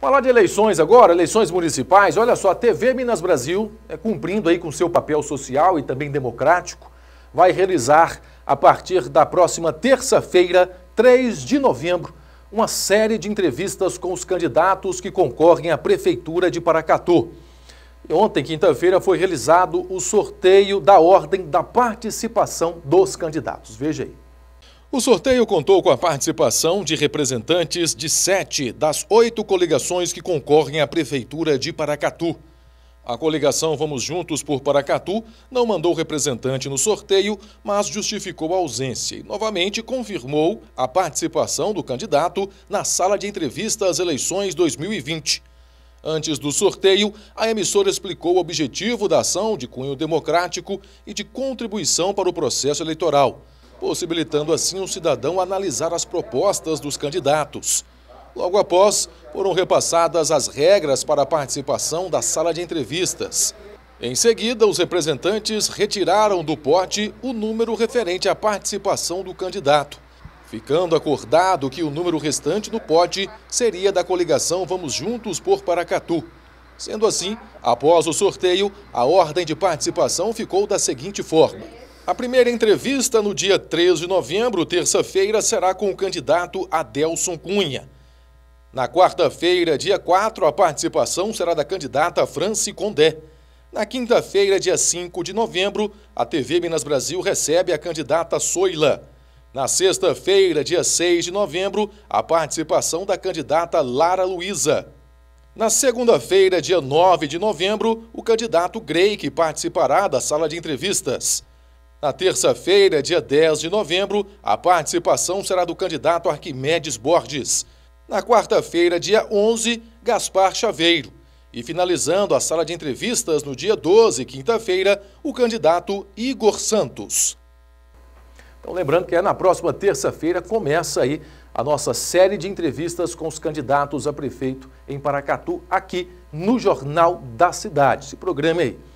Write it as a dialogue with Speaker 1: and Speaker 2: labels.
Speaker 1: Falar de eleições agora, eleições municipais, olha só, a TV Minas Brasil, é, cumprindo aí com seu papel social e também democrático, vai realizar a partir da próxima terça-feira, 3 de novembro, uma série de entrevistas com os candidatos que concorrem à Prefeitura de Paracatu. Ontem, quinta-feira, foi realizado o sorteio da ordem da participação dos candidatos. Veja aí. O sorteio contou com a participação de representantes de sete das oito coligações que concorrem à Prefeitura de Paracatu. A coligação Vamos Juntos por Paracatu não mandou representante no sorteio, mas justificou a ausência e novamente confirmou a participação do candidato na sala de entrevista às eleições 2020. Antes do sorteio, a emissora explicou o objetivo da ação de cunho democrático e de contribuição para o processo eleitoral possibilitando assim o cidadão analisar as propostas dos candidatos. Logo após, foram repassadas as regras para a participação da sala de entrevistas. Em seguida, os representantes retiraram do pote o número referente à participação do candidato, ficando acordado que o número restante do pote seria da coligação Vamos Juntos por Paracatu. Sendo assim, após o sorteio, a ordem de participação ficou da seguinte forma: a primeira entrevista no dia 13 de novembro, terça-feira, será com o candidato Adelson Cunha. Na quarta-feira, dia 4, a participação será da candidata Franci Condé. Na quinta-feira, dia 5 de novembro, a TV Minas Brasil recebe a candidata Soila. Na sexta-feira, dia 6 de novembro, a participação da candidata Lara Luísa. Na segunda-feira, dia 9 de novembro, o candidato Grey, que participará da sala de entrevistas. Na terça-feira, dia 10 de novembro, a participação será do candidato Arquimedes Borges. Na quarta-feira, dia 11, Gaspar Chaveiro. E finalizando a sala de entrevistas no dia 12, quinta-feira, o candidato Igor Santos. Então, lembrando que é na próxima terça-feira começa aí a nossa série de entrevistas com os candidatos a prefeito em Paracatu, aqui no Jornal da Cidade. Se programa aí.